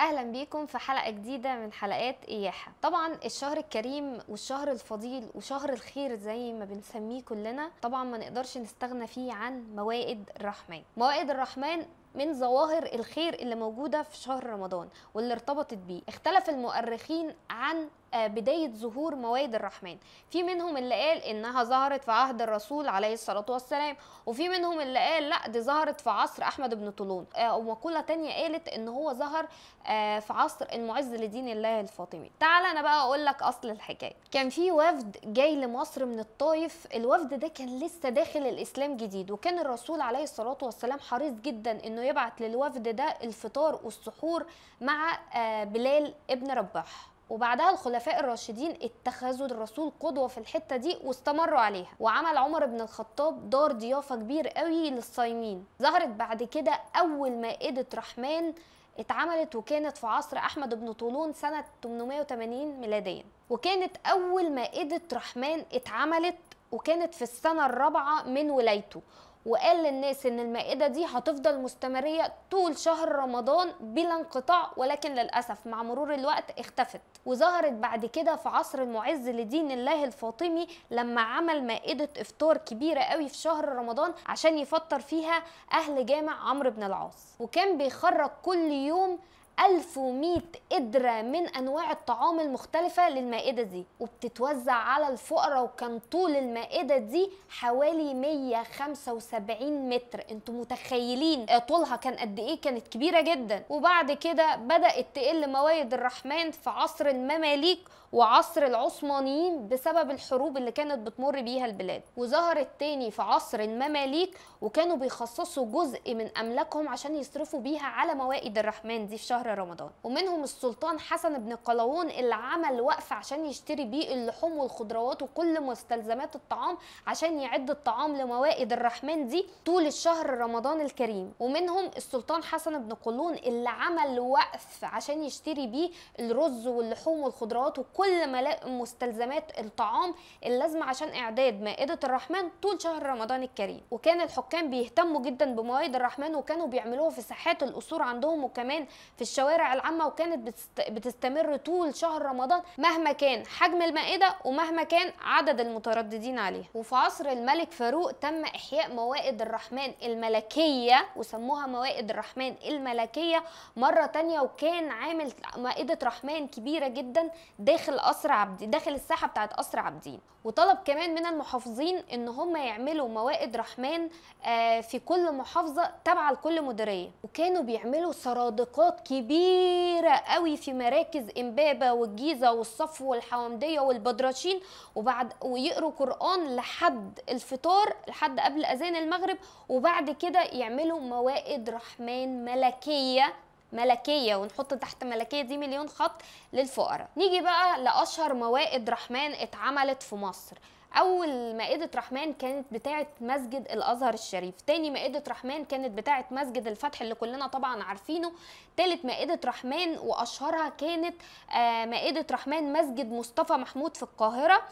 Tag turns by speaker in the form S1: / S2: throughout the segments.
S1: اهلا بيكم في حلقه جديده من حلقات اياحه طبعا الشهر الكريم والشهر الفضيل وشهر الخير زي ما بنسميه كلنا طبعا ما نقدرش نستغنى فيه عن موائد الرحمن موائد الرحمن من ظواهر الخير اللي موجودة في شهر رمضان واللي ارتبطت بيه اختلف المؤرخين عن آه، بداية ظهور مواد الرحمن في منهم اللي قال إنها ظهرت في عهد الرسول عليه الصلاة والسلام وفي منهم اللي قال لا دي ظهرت في عصر أحمد بن طولون آه، ومقولة تانية قالت إن هو ظهر آه، في عصر المعز لدين الله الفاطمي تعال أنا بقى أقول لك أصل الحكاية كان في وفد جاي لمصر من الطايف الوفد ده كان لسه داخل الإسلام جديد وكان الرسول عليه الصلاة والسلام حريص جدا إنه انه يبعت للوفد ده الفطار والسحور مع آه، بلال ابن رباح وبعدها الخلفاء الراشدين اتخذوا الرسول قدوه في الحته دي واستمروا عليها وعمل عمر بن الخطاب دار ضيافه كبير قوي للصايمين ظهرت بعد كده اول مائده رحمن اتعملت وكانت في عصر احمد بن طولون سنه 880 ميلاديا وكانت اول مائده رحمن اتعملت وكانت في السنه الرابعه من ولايته وقال للناس ان المائده دي هتفضل مستمريه طول شهر رمضان بلا انقطاع ولكن للاسف مع مرور الوقت اختفت وظهرت بعد كده في عصر المعز لدين الله الفاطمي لما عمل مائده افطار كبيره قوي في شهر رمضان عشان يفطر فيها اهل جامع عمرو بن العاص وكان بيخرج كل يوم 1100 قدرة من أنواع الطعام المختلفة للمائدة دي وبتتوزع على الفقراء وكان طول المائدة دي حوالي 175 متر انتوا متخيلين طولها كان قد ايه كانت كبيرة جدا وبعد كده بدأت تقل موايد الرحمن في عصر المماليك وعصر العثمانيين بسبب الحروب اللي كانت بتمر بيها البلاد وظهرت تاني في عصر المماليك وكانوا بيخصصوا جزء من أملاكهم عشان يصرفوا بيها على موائد الرحمن دي في شهر شهر رمضان ومنهم السلطان حسن بن قلاوون اللي عمل وقف عشان يشتري بيه اللحوم والخضروات وكل مستلزمات الطعام عشان يعد الطعام لموائد الرحمن دي طول الشهر رمضان الكريم ومنهم السلطان حسن بن قلون اللي عمل وقف عشان يشتري بيه الرز واللحوم والخضروات وكل مستلزمات الطعام اللازمه عشان اعداد مائده الرحمن طول شهر رمضان الكريم وكان الحكام بيهتموا جدا بموائد الرحمن وكانوا بيعملوها في ساحات القصور عندهم وكمان في الشهر الشوارع العامه وكانت بتستمر طول شهر رمضان مهما كان حجم المائده ومهما كان عدد المترددين عليها وفي عصر الملك فاروق تم احياء موائد الرحمن الملكيه وسموها موائد الرحمن الملكيه مره تانية وكان عامل مائده رحمن كبيره جدا داخل قصر عبدي داخل الساحه بتاعت قصر عابدين وطلب كمان من المحافظين ان هم يعملوا موائد رحمن آه، في كل محافظه تابعه لكل مديريه وكانوا بيعملوا سرادقات كبيره كبيره قوي في مراكز امبابه والجيزه والصفو والحوامديه والبدرشين وبعد ويقروا قران لحد الفطار لحد قبل اذان المغرب وبعد كده يعملوا موائد رحمن ملكيه ملكيه ونحط تحت ملكيه دي مليون خط للفقراء نيجي بقى لاشهر موائد رحمن اتعملت في مصر اول مائده رحمن كانت بتاعه مسجد الازهر الشريف تاني مائده رحمن كانت بتاعه مسجد الفتح اللي كلنا طبعا عارفينه تالت مائده رحمن واشهرها كانت آه، مائده رحمن مسجد مصطفى محمود في القاهره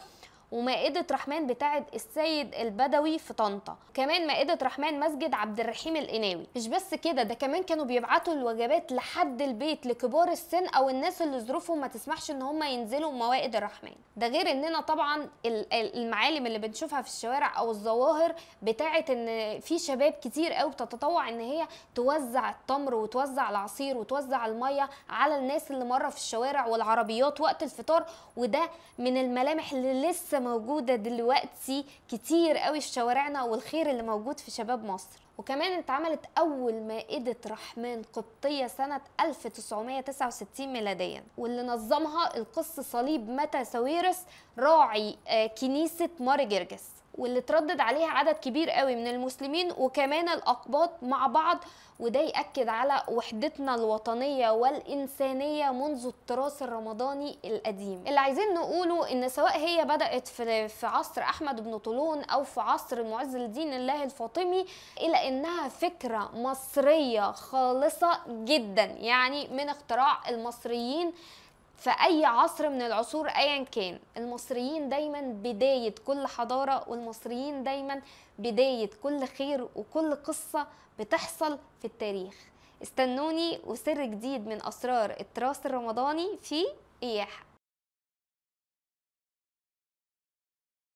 S1: ومائدة رحمن بتاعة السيد البدوي في طنطا كمان مائدة رحمن مسجد عبد الرحيم القناوي مش بس كده ده كمان كانوا بيبعتوا الوجبات لحد البيت لكبار السن او الناس اللي ظروفهم ما تسمحش ان هم ينزلوا موائد الرحمن ده غير اننا طبعا المعالم اللي بنشوفها في الشوارع او الظواهر بتاعة ان في شباب كتير قوي بتتطوع ان هي توزع التمر وتوزع العصير وتوزع الميه على الناس اللي مره في الشوارع والعربيات وقت الفطار وده من الملامح اللي لسه موجوده دلوقتي كتير قوي في شوارعنا والخير اللي موجود في شباب مصر وكمان اتعملت اول مائده رحمن قبطيه سنه 1969 ميلاديا واللي نظمها القس صليب متى ساويرس راعي آه، كنيسه ماري جرجس واللي تردد عليها عدد كبير قوي من المسلمين وكمان الأقباط مع بعض وده يأكد على وحدتنا الوطنية والإنسانية منذ التراث الرمضاني القديم اللي عايزين نقوله إن سواء هي بدأت في, في عصر أحمد بن طولون أو في عصر معز الدين الله الفاطمي إلا إنها فكرة مصرية خالصة جدا يعني من اختراع المصريين في اي عصر من العصور ايا كان المصريين دايما بدايه كل حضاره والمصريين دايما بدايه كل خير وكل قصه بتحصل في التاريخ استنوني وسر جديد من اسرار التراث الرمضاني في اياحه